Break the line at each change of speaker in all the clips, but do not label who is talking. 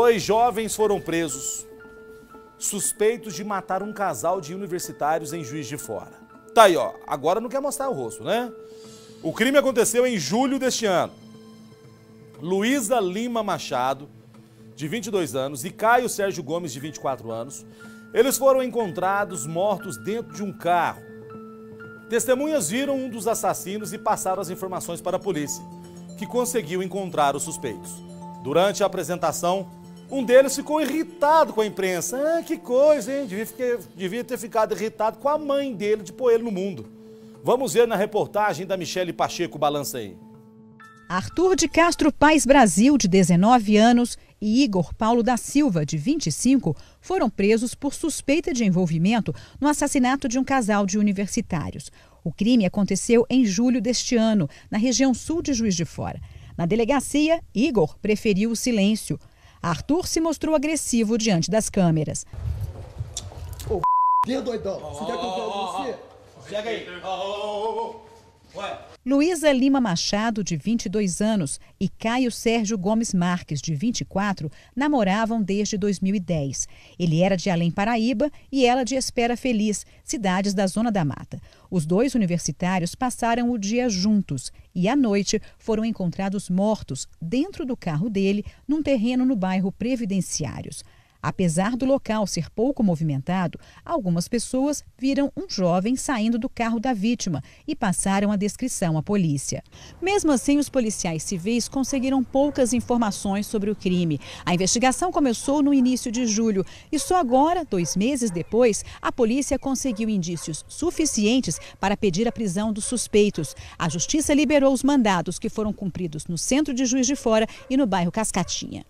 Dois jovens foram presos, suspeitos de matar um casal de universitários em Juiz de Fora. Tá aí, ó. Agora não quer mostrar o rosto, né? O crime aconteceu em julho deste ano. Luísa Lima Machado, de 22 anos, e Caio Sérgio Gomes, de 24 anos, eles foram encontrados mortos dentro de um carro. Testemunhas viram um dos assassinos e passaram as informações para a polícia, que conseguiu encontrar os suspeitos. Durante a apresentação, um deles ficou irritado com a imprensa. Ah, que coisa, hein? Devia, devia ter ficado irritado com a mãe dele de pôr ele no mundo. Vamos ver na reportagem da Michele Pacheco Balança aí.
Arthur de Castro Paz Brasil, de 19 anos, e Igor Paulo da Silva, de 25, foram presos por suspeita de envolvimento no assassinato de um casal de universitários. O crime aconteceu em julho deste ano, na região sul de Juiz de Fora. Na delegacia, Igor preferiu o silêncio. Arthur se mostrou agressivo diante das câmeras. Ô, oh, doidão,
você quer comprar você? Chega aí. Oh, oh, oh, oh.
Luísa Lima Machado, de 22 anos, e Caio Sérgio Gomes Marques, de 24, namoravam desde 2010. Ele era de Além Paraíba e ela de Espera Feliz, cidades da Zona da Mata. Os dois universitários passaram o dia juntos e, à noite, foram encontrados mortos dentro do carro dele, num terreno no bairro Previdenciários. Apesar do local ser pouco movimentado, algumas pessoas viram um jovem saindo do carro da vítima e passaram a descrição à polícia. Mesmo assim, os policiais civis conseguiram poucas informações sobre o crime. A investigação começou no início de julho e só agora, dois meses depois, a polícia conseguiu indícios suficientes para pedir a prisão dos suspeitos. A justiça liberou os mandados que foram cumpridos no centro de Juiz de Fora e no bairro Cascatinha.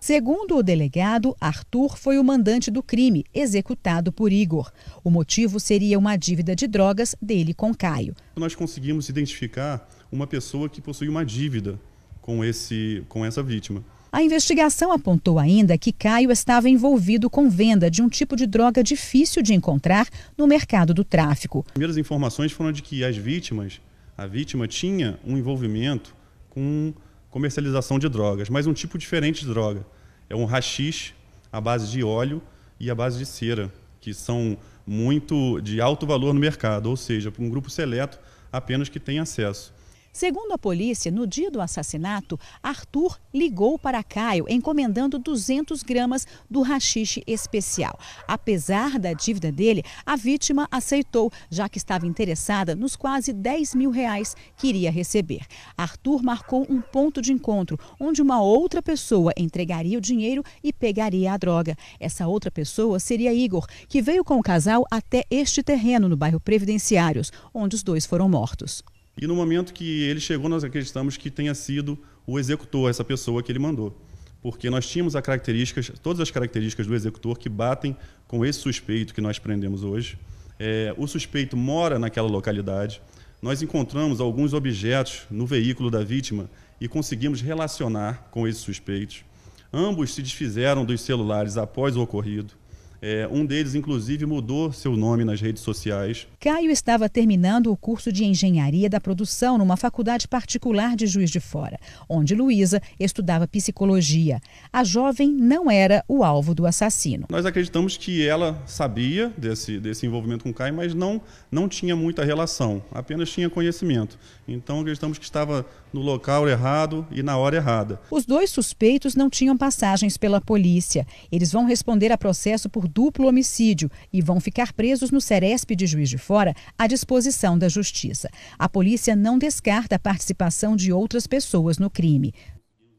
Segundo o delegado, Arthur foi o mandante do crime, executado por Igor. O motivo seria uma dívida de drogas dele com Caio.
Nós conseguimos identificar uma pessoa que possui uma dívida com, esse, com essa vítima.
A investigação apontou ainda que Caio estava envolvido com venda de um tipo de droga difícil de encontrar no mercado do tráfico.
As primeiras informações foram de que as vítimas, a vítima tinha um envolvimento com comercialização de drogas, mas um tipo diferente de droga. É um rachis à base de óleo e à base de cera, que são muito de alto valor no mercado, ou seja, para um grupo seleto apenas que tem acesso.
Segundo a polícia, no dia do assassinato, Arthur ligou para Caio encomendando 200 gramas do rachixe especial. Apesar da dívida dele, a vítima aceitou, já que estava interessada nos quase 10 mil reais que iria receber. Arthur marcou um ponto de encontro, onde uma outra pessoa entregaria o dinheiro e pegaria a droga. Essa outra pessoa seria Igor, que veio com o casal até este terreno no bairro Previdenciários, onde os dois foram mortos.
E no momento que ele chegou, nós acreditamos que tenha sido o executor, essa pessoa que ele mandou. Porque nós tínhamos as características, todas as características do executor que batem com esse suspeito que nós prendemos hoje. É, o suspeito mora naquela localidade. Nós encontramos alguns objetos no veículo da vítima e conseguimos relacionar com esse suspeito. Ambos se desfizeram dos celulares após o ocorrido. É, um deles, inclusive, mudou seu nome nas redes sociais.
Caio estava terminando o curso de Engenharia da Produção numa faculdade particular de Juiz de Fora, onde Luísa estudava psicologia. A jovem não era o alvo do assassino.
Nós acreditamos que ela sabia desse, desse envolvimento com Caio, mas não, não tinha muita relação, apenas tinha conhecimento. Então acreditamos que estava no local errado e na hora errada.
Os dois suspeitos não tinham passagens pela polícia. Eles vão responder a processo por duplo homicídio e vão ficar presos no Ceresp de Juiz de Fora à disposição da Justiça. A polícia não descarta a participação de outras pessoas no crime.